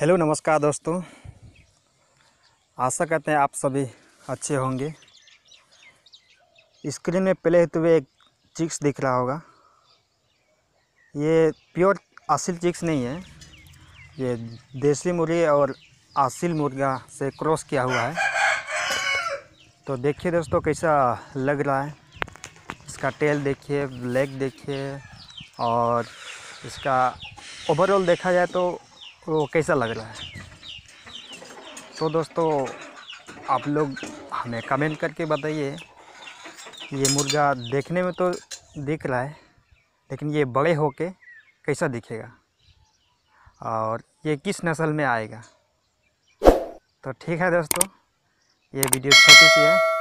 hello नमस्कार दोस्तों आशा करते हैं आप सभी अच्छे होंगे स्क्रीन में प्ले होते हुए एक चिक्स दिख रहा होगा ये प्योर असिल चिक्स नहीं है ये देसी मुर्गी और असिल मुर्गा से क्रॉस किया हुआ है तो देखिए दोस्तों कैसा लग रहा है इसका टेल देखिए लेग देखिए और इसका ओवरऑल देखा जाए तो वो कैसा लग रहा है तो दोस्तों आप लोग हमें कमेंट करके बताइए ये मुर्गा देखने में तो दिख रहा है लेकिन ये बड़े होके कैसा दिखेगा और ये किस नस्ल में आएगा तो ठीक है दोस्तों ये वीडियो छोटी सी है